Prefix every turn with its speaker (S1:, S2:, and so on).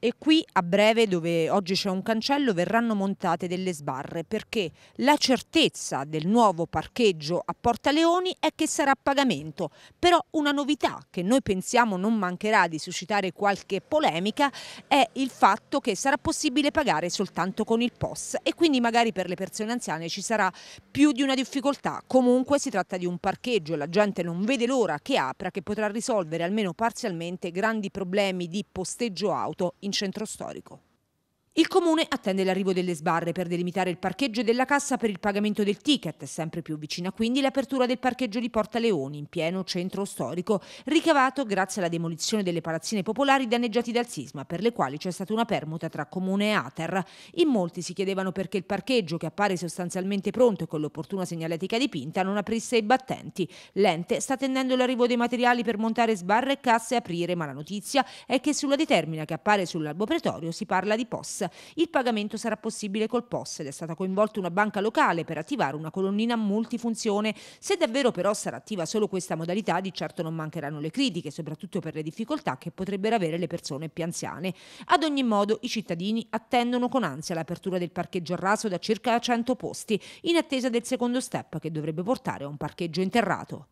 S1: E qui a breve, dove oggi c'è un cancello, verranno montate delle sbarre perché la certezza del nuovo parcheggio a Porta Leoni è che sarà a pagamento. Però una novità che noi pensiamo non mancherà di suscitare qualche polemica è il fatto che sarà possibile pagare soltanto con il POS e quindi magari per le persone anziane ci sarà più di una difficoltà. Comunque si tratta di un parcheggio, la gente non vede l'ora che apra che potrà risolvere almeno parzialmente grandi problemi di posteggio auto in centro storico. Il comune attende l'arrivo delle sbarre per delimitare il parcheggio della cassa per il pagamento del ticket, sempre più vicina quindi l'apertura del parcheggio di Porta Leoni in pieno centro storico, ricavato grazie alla demolizione delle palazzine popolari danneggiati dal sisma, per le quali c'è stata una permuta tra comune e Ater. In molti si chiedevano perché il parcheggio, che appare sostanzialmente pronto e con l'opportuna segnaletica dipinta, non aprisse i battenti. L'ente sta attendendo l'arrivo dei materiali per montare sbarre e casse e aprire, ma la notizia è che sulla determina che appare sull'albo pretorio si parla di posse bonus. Il pagamento sarà possibile col POS ed è stata coinvolta una banca locale per attivare una colonnina multifunzione. Se davvero però sarà attiva solo questa modalità, di certo non mancheranno le critiche, soprattutto per le difficoltà che potrebbero avere le persone più anziane. Ad ogni modo, i cittadini attendono con ansia l'apertura del parcheggio a raso da circa 100 posti, in attesa del secondo step che dovrebbe portare a un parcheggio interrato.